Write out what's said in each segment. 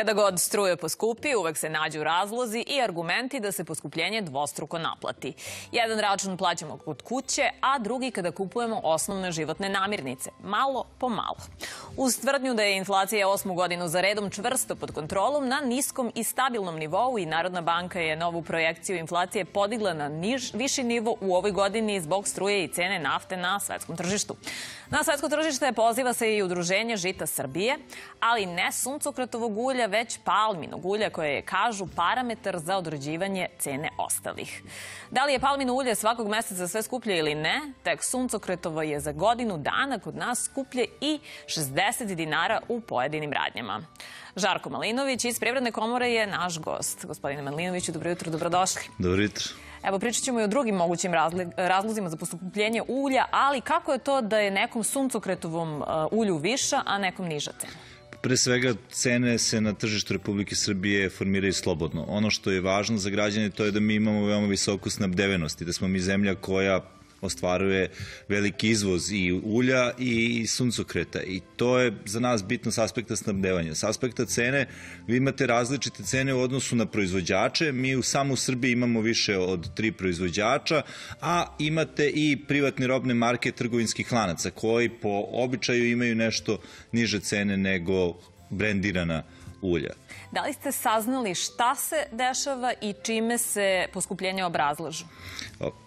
Kada god struje poskupi, uvek se nađu razlozi i argumenti da se poskupljenje dvostruko naplati. Jedan račun plaćamo kod kuće, a drugi kada kupujemo osnovne životne namirnice, malo po malo. Uz tvrdnju da je inflacija osmu godinu za redom čvrsto pod kontrolom, na niskom i stabilnom nivou i Narodna banka je novu projekciju inflacije podigla na niž, viši nivo u ovoj godini zbog struje i cene nafte na svetskom tržištu. Na svetsko tržište poziva se i Udruženje Žita Srbije, ali ne suncokratovog ulja, već palminog ulja koje je, kažu, parametar za određivanje cene ostalih. Da li je palmino ulje svakog meseca sve skuplje ili ne, tek suncokretovo je za godinu dana kod nas skuplje i 60 dinara u pojedinim radnjama. Žarko Malinović iz Privredne komore je naš gost. Gospodine Malinoviću, dobro jutro, dobrodošli. Dobro jutro. Evo, pričat ćemo i o drugim mogućim razlozima za postupljenje ulja, ali kako je to da je nekom suncokretovom e, ulju viša, a nekom niža cena? Pre svega, cene se na tržištu Republike Srbije formiraju slobodno. Ono što je važno za građane to je da mi imamo veoma visoku snabdevenost i da smo mi zemlja koja ostvaruje veliki izvoz i ulja i suncokreta i to je za nas bitno s aspekta snabdevanja. S aspekta cene vi imate različite cene u odnosu na proizvođače, mi u samu Srbiji imamo više od tri proizvođača, a imate i privatne robne marke trgovinskih lanaca koji po običaju imaju nešto niže cene nego brendirana ulja. Da li ste saznali šta se dešava i čime se poskupljenje obrazlažu?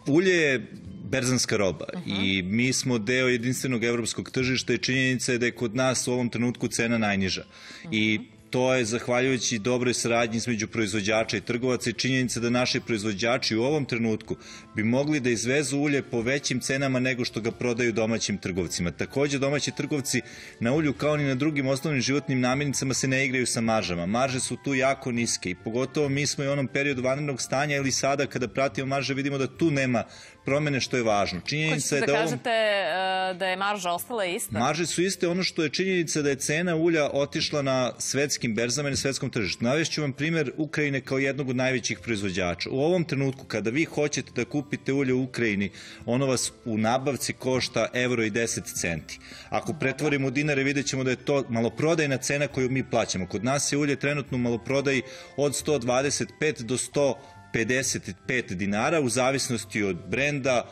Ulje je berzanska roba uh -huh. i mi smo deo jedinstvenog evropskog tržišta i činjenica je da je kod nas u ovom trenutku cena najniža. Uh -huh. I mhm to je zahvaljujući dobroj saradnji između proizvođača i trgovaca i činjenica da naši proizvođači u ovom trenutku bi mogli da izvezu ulje po većim cenama nego što ga prodaju domaćim trgovcima. Takođe, domaći trgovci na ulju kao ni na drugim osnovnim životnim namirnicama se ne igraju sa maržama. Marže su tu jako niske i pogotovo mi smo i u onom periodu vanrednog stanja ili sada kada pratimo marže vidimo da tu nema promene što je važno. Činjenica je da, da ovom... kažete eh, da je marža ostala ista? Marže su iste, ono što je činjenica da je cena ulja otišla na svetski svetskim berzama i na svetskom tržištu. Navešću vam primer Ukrajine kao jednog od najvećih proizvođača. U ovom trenutku kada vi hoćete da kupite ulje u Ukrajini, ono vas u nabavci košta evro i 10 centi. Ako pretvorimo dinare vidjet ćemo da je to maloprodajna cena koju mi plaćamo. Kod nas je ulje trenutno u maloprodaji od 125 do 100 55 dinara u zavisnosti od brenda,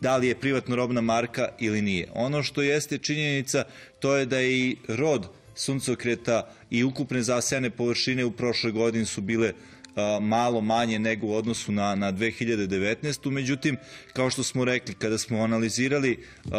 da li je privatno robna marka ili nije. Ono što jeste činjenica to je da je i rod suncokreta i ukupne zasejane površine u prošloj godini su bile malo manje nego u odnosu na, na 2019. Međutim, kao što smo rekli, kada smo analizirali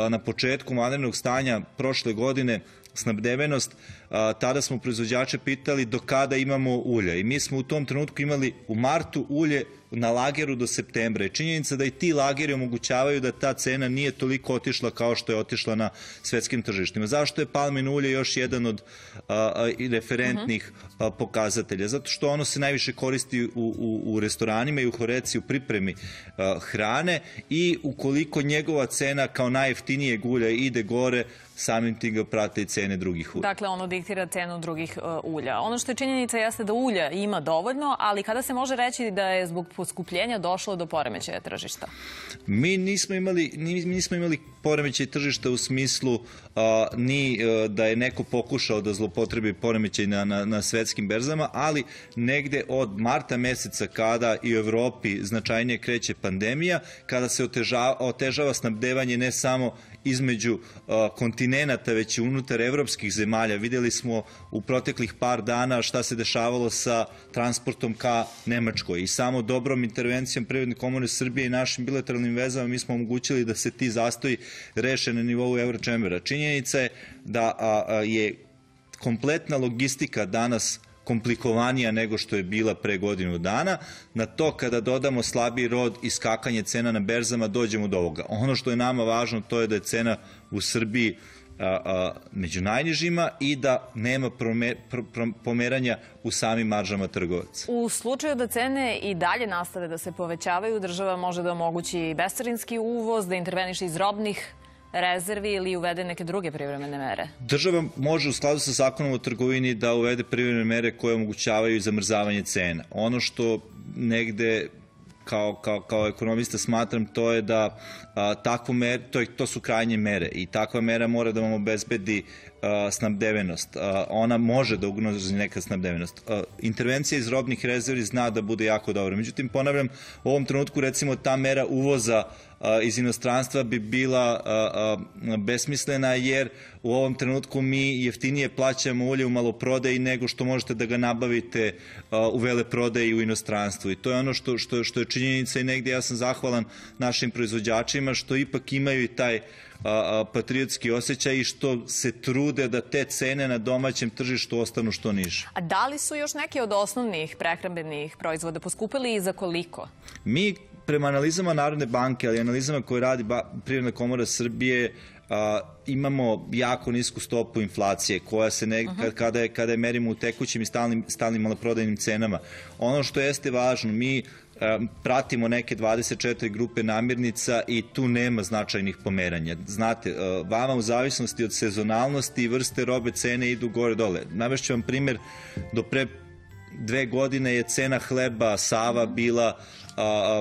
na početku vanrednog stanja prošle godine snabdevenost, a, tada smo proizvođače pitali do kada imamo ulje. I mi smo u tom trenutku imali u martu ulje na lageru do septembra. I činjenica da i ti lageri omogućavaju da ta cena nije toliko otišla kao što je otišla na svetskim tržištima. Zašto je palmino ulje još jedan od a, referentnih mhm. a, pokazatelja? Zato što ono se najviše koristi u, u, u restoranima i u horeci u pripremi a, hrane i ukoliko njegova cena kao najjeftinijeg ulja ide gore, samim tim ga prate i cene drugih ulja. Dakle, ono diktira cenu drugih e, ulja. Ono što je činjenica jeste da ulja ima dovoljno, ali kada se može reći da je zbog poskupljenja došlo do poremećaja tržišta? Mi nismo imali, nismo imali poremećaj tržišta u smislu a, ni a, e, da je neko pokušao da zlopotrebi poremećaj na, na, na svetskim berzama, ali negde od marta meseca kada i u Evropi značajnije kreće pandemija, kada se otežava, otežava snabdevanje ne samo između kontinenta, već i unutar evropskih zemalja. Videli smo u proteklih par dana šta se dešavalo sa transportom ka Nemačkoj. I samo dobrom intervencijom Privredne komore Srbije i našim bilateralnim vezama mi smo omogućili da se ti zastoji reše na nivou Eurochambera. Činjenica je da je kompletna logistika danas komplikovanija nego što je bila pre godinu dana. Na to kada dodamo slabi rod i skakanje cena na berzama dođemo do ovoga. Ono što je nama važno to je da je cena u Srbiji a, a, među najnižima i da nema promer, pr, pr, pomeranja u samim maržama trgovaca. U slučaju da cene i dalje nastave da se povećavaju, država može da omogući bestarinski uvoz, da interveniše iz robnih rezervi ili uvede neke druge privremene mere? Država može u skladu sa zakonom o trgovini da uvede privremene mere koje omogućavaju zamrzavanje cena. Ono što negde kao, kao, kao ekonomista smatram to je da a, takvu mer, to, je, to su krajnje mere i takva mera mora da vam obezbedi a, snabdevenost. A, ona može da ugrozi neka snabdevenost. A, intervencija iz robnih rezervi zna da bude jako dobra. Međutim, ponavljam, u ovom trenutku recimo ta mera uvoza iz inostranstva bi bila besmislena jer u ovom trenutku mi jeftinije plaćamo ulje u maloprodaji nego što možete da ga nabavite u veleprodaji u inostranstvu i to je ono što, što, što je činjenica i negde ja sam zahvalan našim proizvođačima što ipak imaju i taj patriotski osjećaj i što se trude da te cene na domaćem tržištu ostanu što niže. A da li su još neki od osnovnih prehrambenih proizvoda poskupili i za koliko? Mi prema analizama Narodne banke, ali analizama koje radi Privredna komora Srbije, a, imamo jako nisku stopu inflacije koja se ne, kad, mhm. kada, je, kada je merimo u tekućim i stalnim, stalnim maloprodajnim cenama. Ono što jeste važno, mi pratimo neke 24 grupe namirnica i tu nema značajnih pomeranja. Znate, vama u zavisnosti od sezonalnosti i vrste robe cene idu gore-dole. Navešću vam primer, do pre dve godine je cena hleba Sava bila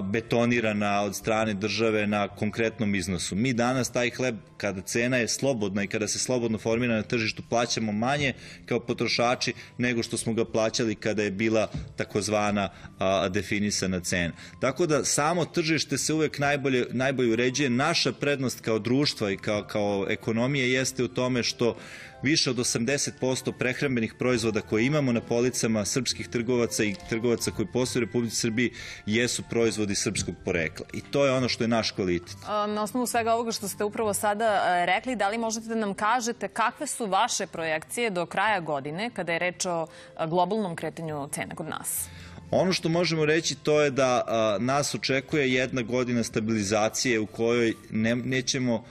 betonirana od strane države na konkretnom iznosu. Mi danas taj hleb, kada cena je slobodna i kada se slobodno formira na tržištu, plaćamo manje kao potrošači nego što smo ga plaćali kada je bila takozvana definisana cena. Tako da samo tržište se uvek najbolje, najbolje uređuje. Naša prednost kao društva i kao, kao ekonomije jeste u tome što više od 80% prehrambenih proizvoda koje imamo na policama srpskih trgovaca i trgovaca koji posluju u Republici Srbiji jesu proizvodi srpskog porekla. I to je ono što je naš kvalitet. Na osnovu svega ovoga što ste upravo sada e, rekli, da li možete da nam kažete kakve su vaše projekcije do kraja godine kada je reč o e, globalnom kretanju cena kod nas? Ono što možemo reći to je da e, nas očekuje jedna godina stabilizacije u kojoj ne, nećemo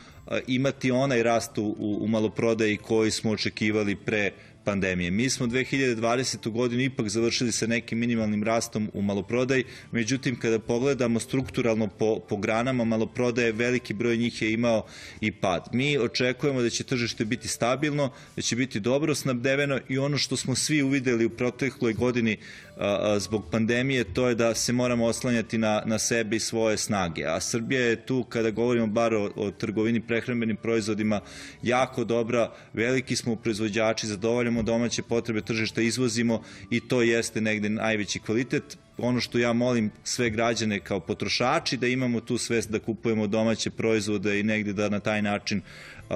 imati onaj rast u, u maloprodaji koji smo očekivali pre pandemije. Mi smo 2020. godinu ipak završili sa nekim minimalnim rastom u maloprodaj, međutim kada pogledamo strukturalno po, po granama maloprodaje, veliki broj njih je imao i pad. Mi očekujemo da će tržište biti stabilno, da će biti dobro snabdeveno i ono što smo svi uvideli u protekloj godini a, a, zbog pandemije, to je da se moramo oslanjati na, na sebe i svoje snage. A Srbija je tu, kada govorimo bar o, o trgovini prehrambenim proizvodima, jako dobra, veliki smo proizvođači, zadovoljamo zadovoljavamo domaće potrebe tržišta, izvozimo i to jeste negde najveći kvalitet. Ono što ja molim sve građane kao potrošači da imamo tu svest da kupujemo domaće proizvode i negde da na taj način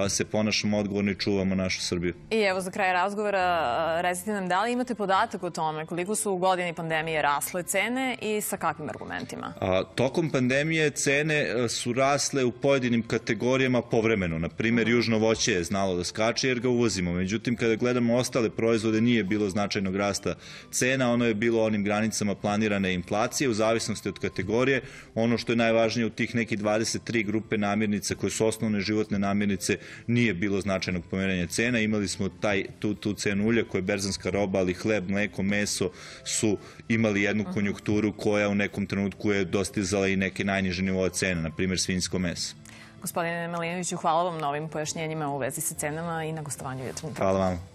se ponašamo odgovorno i čuvamo našu Srbiju. I evo za kraj razgovora, recite nam da li imate podatak o tome koliko su u godini pandemije rasle cene i sa kakvim argumentima? A, tokom pandemije cene su rasle u pojedinim kategorijama povremeno. Na primer, mhm. južno voće je znalo da skače jer ga uvozimo. Međutim, kada gledamo ostale proizvode, nije bilo značajnog rasta cena. Ono je bilo onim granicama planirane inflacije u zavisnosti od kategorije. Ono što je najvažnije u tih neki 23 grupe namirnica koje su osnovne životne namirnice nije bilo značajnog pomeranja cena, imali smo taj, tu, tu cenu ulja koja je berzanska roba, ali hleb, mleko, meso su imali jednu konjukturu koja u nekom trenutku je dostizala i neke najniže nivoje cena, na primjer svinjsko meso. Gospodine Malinoviću, hvala vam na ovim pojašnjenjima u vezi sa cenama i na gostovanju jutrom. Hvala vam.